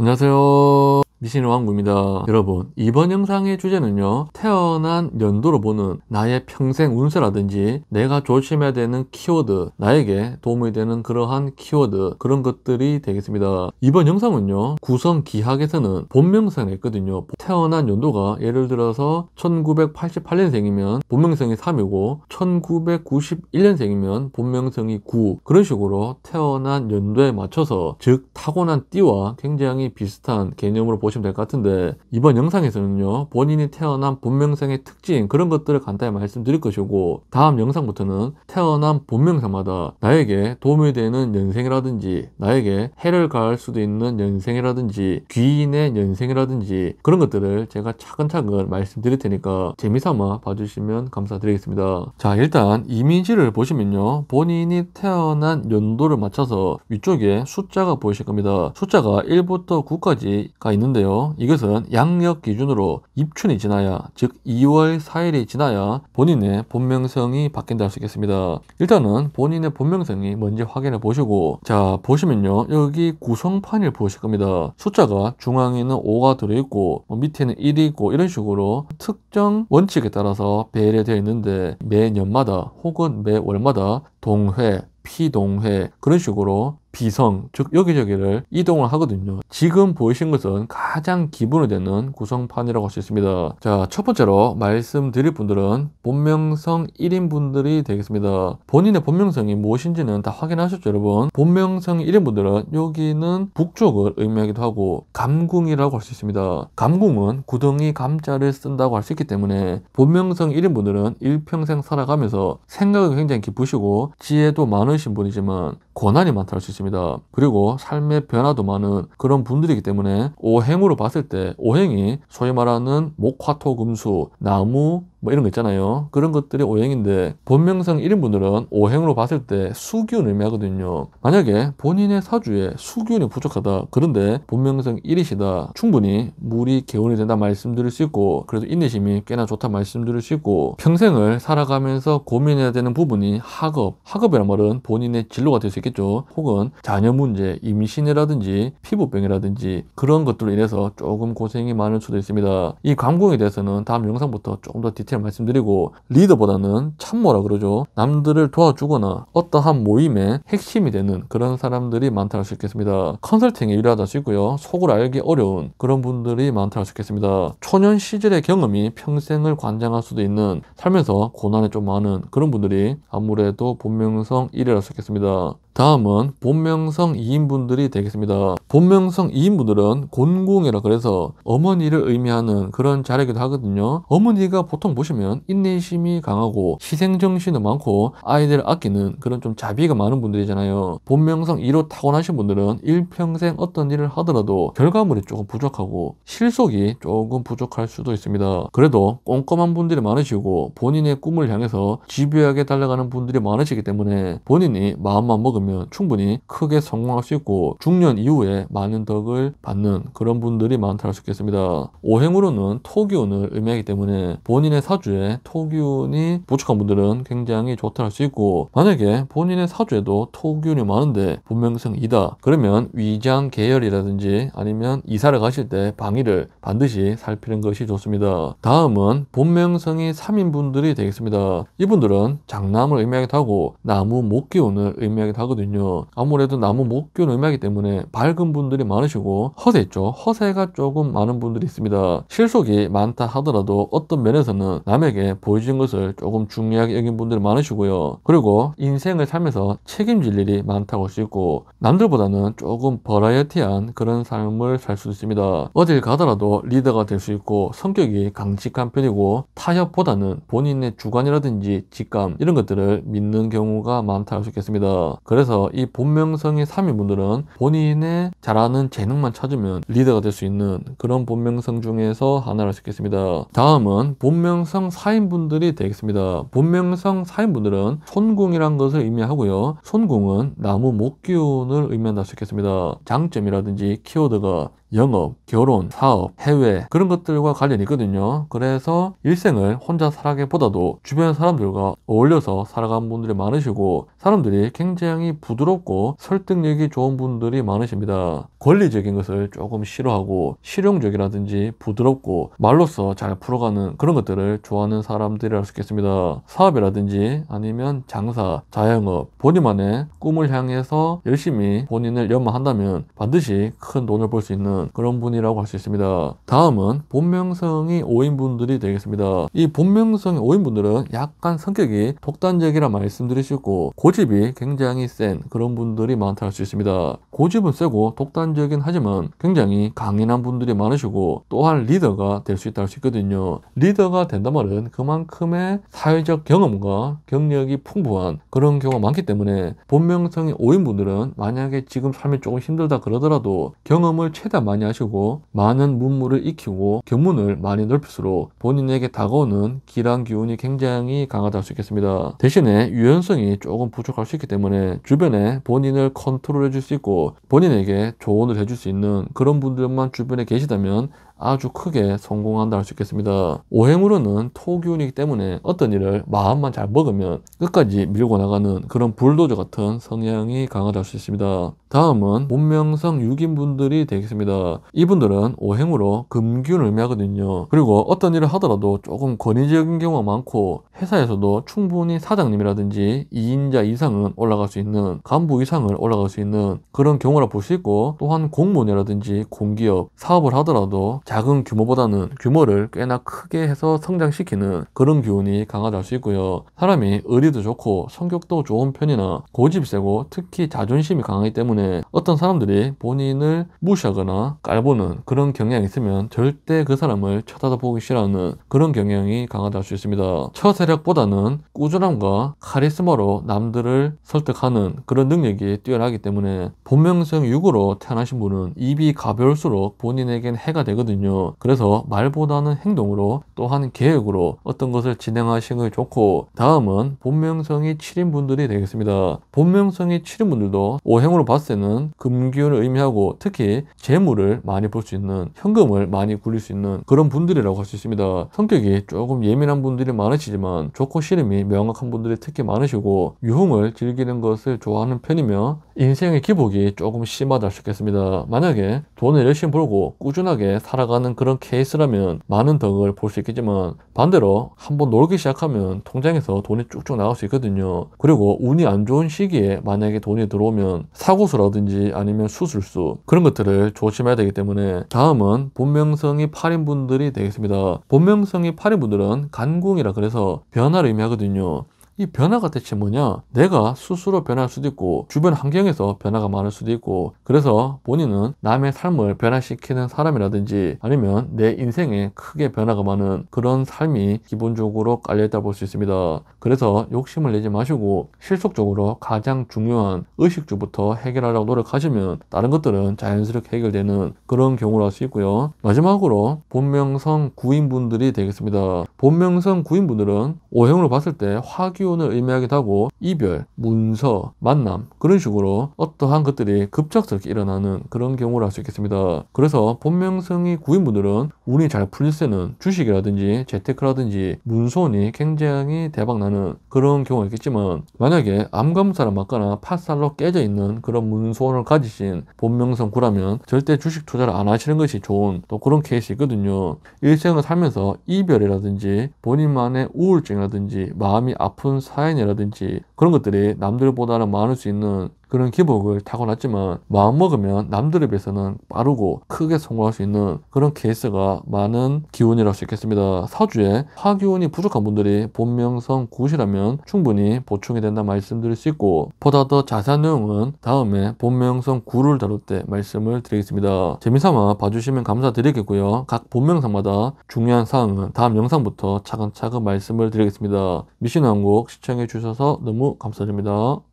안녕하세요. 미신왕국입니다 여러분 이번 영상의 주제는요. 태어난 연도로 보는 나의 평생 운세라든지 내가 조심해야 되는 키워드 나에게 도움이 되는 그러한 키워드 그런 것들이 되겠습니다. 이번 영상은요. 구성 기학에서는 본명성이 있거든요. 태어난 연도가 예를 들어서 1988년생이면 본명성이 3이고 1991년생이면 본명성이 9 그런 식으로 태어난 연도에 맞춰서 즉 타고난 띠와 굉장히 비슷한 개념으로 보시면 보시면 될것 같은데 이번 영상에서는요 본인이 태어난 본명상의 특징 그런 것들을 간단히 말씀드릴 것이고 다음 영상부터는 태어난 본명상마다 나에게 도움이 되는 연생이라든지 나에게 해를 가할 수도 있는 연생이라든지 귀인의 연생이라든지 그런 것들을 제가 차근차근 말씀드릴 테니까 재미삼아 봐주시면 감사드리겠습니다 자 일단 이미지를 보시면요 본인이 태어난 연도를 맞춰서 위쪽에 숫자가 보이실 겁니다 숫자가 1부터 9까지가 있는데 있는데요. 이것은 양력 기준으로 입춘이 지나야 즉 2월 4일이 지나야 본인의 본명성이 바뀐다 할 수 있겠습니다. 일단은 본인의 본명성이 먼저 확인해 보시고 자 보시면요. 여기 구성판을 보실 겁니다. 숫자가 중앙에는 5가 들어있고 뭐 밑에는 1이 있고 이런 식으로 특정 원칙에 따라서 배열 되어 있는데 매 년마다 혹은 매 월마다 동회, 피동회 그런 식으로 비성 즉 여기저기를 이동을 하거든요 지금 보이신 것은 가장 기본이 되는 구성판이라고 할 수 있습니다 자 첫 번째로 말씀드릴 분들은 본명성 1인분들이 되겠습니다 본인의 본명성이 무엇인지는 다 확인하셨죠 여러분 본명성 1인분들은 여기는 북쪽을 의미하기도 하고 감궁이라고 할 수 있습니다 감궁은 구덩이 감자를 쓴다고 할 수 있기 때문에 본명성 1인분들은 일평생 살아가면서 생각이 굉장히 깊으시고 지혜도 많으신 많으신 분이지만 권한이 많다 할수 있습니다. 그리고 삶의 변화도 많은 그런 분들이기 때문에 오행으로 봤을 때 오행이 소위 말하는 목화토금수 나무 뭐 이런 거 있잖아요. 그런 것들이 오행인데 본명상 1인분들은 오행으로 봤을 때 수균을 의미하거든요. 만약에 본인의 사주에 수균이 부족하다. 그런데 본명상 1이시다. 충분히 물이 개운이 된다 말씀드릴 수 있고 그래도 인내심이 꽤나 좋다 말씀드릴 수 있고 평생을 살아가면서 고민해야 되는 부분이 학업. 학업이란 말은 본인의 진로가 될 수 있겠죠. 혹은 자녀 문제, 임신이라든지 피부병이라든지 그런 것들로 인해서 조금 고생이 많을 수도 있습니다. 이광공에 대해서는 다음 영상부터 조금 더 디테일 디테일 말씀드리고 리더보다는 참모라 그러죠. 남들을 도와주거나 어떠한 모임의 핵심이 되는 그런 사람들이 많다 할 수 있겠습니다. 컨설팅에 일하다 시고요. 속을 알기 어려운 그런 분들이 많다 할 수 있겠습니다. 초년 시절의 경험이 평생을 관장할 수도 있는 살면서 고난이 좀 많은 그런 분들이 아무래도 본명성 1이라 할 수 있겠습니다. 다음은 본명성 2인분들이 되겠습니다. 본명성 2인분들은 곤궁이라 그래서 어머니를 의미하는 그런 자리이기도 하거든요. 어머니가 보통 보시면 인내심이 강하고 희생정신도 많고 아이들을 아끼는 그런 좀 자비가 많은 분들이잖아요. 본명성 2로 타고나신 분들은 일평생 어떤 일을 하더라도 결과물이 조금 부족하고 실속이 조금 부족할 수도 있습니다. 그래도 꼼꼼한 분들이 많으시고 본인의 꿈을 향해서 집요하게 달려가는 분들이 많으시기 때문에 본인이 마음만 먹으면 먹으면 충분히 크게 성공할 수 있고 중년 이후에 많은 덕을 받는 그런 분들이 많다고 할수 있겠습니다. 오행으로는 토기운을 의미하기 때문에 본인의 사주에 토기운이 부족한 분들은 굉장히 좋다 고할 수 있고 만약에 본인의 사주에도 토기운이 많은데 분명성 이다 그러면 위장 계열이라든지 아니면 이사를 가실 때 방위를 반드시 살피는 것이 좋습니다. 다음은 본명성이 3인 분들이 되겠습니다. 이분들은 장남을 의미하기도 하고 나무 목기운을 의미하기도 하고 하거든요. 아무래도 나무 목균 음악이기 때문에 밝은 분들이 많으시고 허세 있죠. 허세가 조금 많은 분들이 있습니다. 실속이 많다 하더라도 어떤 면에서는 남에게 보여진 것을 조금 중요하게 여긴 분들이 많으시고요. 그리고 인생을 살면서 책임질 일이 많다고 할 수 있고 남들보다는 조금 버라이어티한 그런 삶을 살 수 있습니다. 어딜 가더라도 리더가 될 수 있고 성격이 강직한 편이고 타협보다는 본인의 주관이라든지 직감 이런 것들을 믿는 경우가 많다 할수 있겠습니다. 그래서 그래서 이 본명성의 3위 분들은 본인의 잘하는 재능만 찾으면 리더가 될 수 있는 그런 본명성 중에서 하나를 할수 있겠습니다. 다음은 본명성 4인 분들이 되겠습니다. 본명성 4인 분들은 손궁이란 것을 의미하고요. 손궁은 나무 목기운을 의미한다 할수 있겠습니다. 장점이라든지 키워드가 영업, 결혼, 사업, 해외 그런 것들과 관련이 있거든요. 그래서 일생을 혼자 살아기보다도 주변 사람들과 어울려서 살아가 분들이 많으시고 사람들이 굉장히 굉장히 부드럽고 설득력이 좋은 분들이 많으십니다. 권리적인 것을 조금 싫어하고 실용적이라든지 부드럽고 말로써잘 풀어가는 그런 것들을 좋아하는 사람들이라 수 있겠습니다. 사업이라든지 아니면 장사, 자영업, 본인만의 꿈을 향해서 열심히 본인을 연마한다면 반드시 큰 돈을 벌 수 있는 그런 분이라고 할 수 있습니다. 다음은 본명성이 5인분들이 되겠습니다. 이 본명성이 5인분들은 약간 성격이 독단적이라 말씀드릴 수 있고 고집이 굉장히 센 그런 분들이 많다 할 수 있습니다. 고집은 세고 독단적인 하지만 굉장히 강인한 분들이 많으시고 또한 리더가 될 수 있다 할 수 있거든요. 리더가 된다 말은 그만큼의 사회적 경험과 경력이 풍부한 그런 경우가 많기 때문에 본명성이 오인 분들은 만약에 지금 삶이 조금 힘들다 그러더라도 경험을 최대한 많이 하시고 많은 문물을 익히고 견문을 많이 넓힐수록 본인에게 다가오는 기란 기운이 굉장히 강하다 할 수 있겠습니다. 대신에 유연성이 조금 부족할 수 있기 때문에 주변에 본인을 컨트롤해 줄 수 있고 본인에게 조언을 해줄 수 있는 그런 분들만 주변에 계시다면 아주 크게 성공한다 할 수 있겠습니다. 오행으로는 토기운이기 때문에 어떤 일을 마음만 잘 먹으면 끝까지 밀고 나가는 그런 불도저 같은 성향이 강하다 할 수 있습니다. 다음은 문명성 6인분들이 되겠습니다. 이분들은 오행으로 금균을 의미하거든요. 그리고 어떤 일을 하더라도 조금 권위적인 경우가 많고 회사에서도 충분히 사장님이라든지 2인자 이상은 올라갈 수 있는 간부 이상을 올라갈 수 있는 그런 경우라 볼 수 있고 또한 공무원이라든지 공기업, 사업을 하더라도 작은 규모보다는 규모를 꽤나 크게 해서 성장시키는 그런 기운이 강하다 수 있고요. 사람이 의리도 좋고 성격도 좋은 편이나 고집 세고 특히 자존심이 강하기 때문에 어떤 사람들이 본인을 무시하거나 깔보는 그런 경향이 있으면 절대 그 사람을 쳐다보기 싫어하는 그런 경향이 강하다 할 수 있습니다. 처세력보다는 꾸준함과 카리스마로 남들을 설득하는 그런 능력이 뛰어나기 때문에 본명성 6으로 태어나신 분은 입이 가벼울수록 본인에겐 해가 되거든요. 있거든요. 그래서 말보다는 행동으로 또한 계획으로 어떤 것을 진행하시는 게 좋고 다음은 본명성이 7인 분들이 되겠습니다. 본명성이 7인 분들도 오행으로 봤을 때는 금기운을 의미하고 특히 재물을 많이 볼 수 있는 현금을 많이 굴릴 수 있는 그런 분들이라고 할 수 있습니다. 성격이 조금 예민한 분들이 많으시지만 좋고 싫음이 명확한 분들이 특히 많으시고 유흥을 즐기는 것을 좋아하는 편이며 인생의 기복이 조금 심하다 싶겠습니다. 만약에 돈을 열심히 벌고 꾸준하게 살아가 나가는 그런 케이스라면 많은 덕을 볼 수 있겠지만 반대로 한번 놀기 시작하면 통장에서 돈이 쭉쭉 나올 수 있거든요. 그리고 운이 안 좋은 시기에 만약에 돈이 들어오면 사고수라든지 아니면 수술수 그런 것들을 조심해야 되기 때문에 다음은 본명성이 8인 분들이 되겠습니다. 본명성이 8인 분들은 간궁이라 그래서 변화를 의미하거든요. 이 변화가 대체 뭐냐? 내가 스스로 변할 수도 있고 주변 환경에서 변화가 많을 수도 있고 그래서 본인은 남의 삶을 변화시키는 사람이라든지 아니면 내 인생에 크게 변화가 많은 그런 삶이 기본적으로 깔려있다 볼 수 있습니다. 그래서 욕심을 내지 마시고 실속적으로 가장 중요한 의식주부터 해결하려고 노력하시면 다른 것들은 자연스럽게 해결되는 그런 경우를 할수 있고요. 마지막으로 본명성 구인분들이 되겠습니다. 본명성 구인분들은 오형으로 봤을 때 화기 키운을 의미하기도 하고 이별, 문서, 만남 그런 식으로 어떠한 것들이 급작스럽게 일어나는 그런 경우를 할 수 있겠습니다. 그래서 본명성이 구인분들은 운이 잘 풀릴 때는 주식이라든지 재테크라든지 문손이 굉장히 대박나는 그런 경우가 있겠지만 만약에 암검사를 맞거나 파살로 깨져 있는 그런 문손을 가지신 본명성 구라면 절대 주식 투자를 안 하시는 것이 좋은 또 그런 케이스거든요. 있 일생을 살면서 이별이라든지 본인만의 우울증이라든지 마음이 아픈 나쁜 사연이라든지 그런 것들이 남들보다는 많을 수 있는 그런 기복을 타고났지만 마음먹으면 남들에 비해서는 빠르고 크게 성공할 수 있는 그런 케이스가 많은 기운이라고 수 있겠습니다. 사주에 화기운이 부족한 분들이 본명성 구시라면 충분히 보충이 된다 말씀드릴 수 있고 보다 더 자세한 내용은 다음에 본명성 구를 다룰 때 말씀을 드리겠습니다. 재미삼아 봐주시면 감사드리겠고요. 각 본명상마다 중요한 사항은 다음 영상부터 차근차근 말씀을 드리겠습니다. 미신왕국 시청해 주셔서 너무 감사드립니다.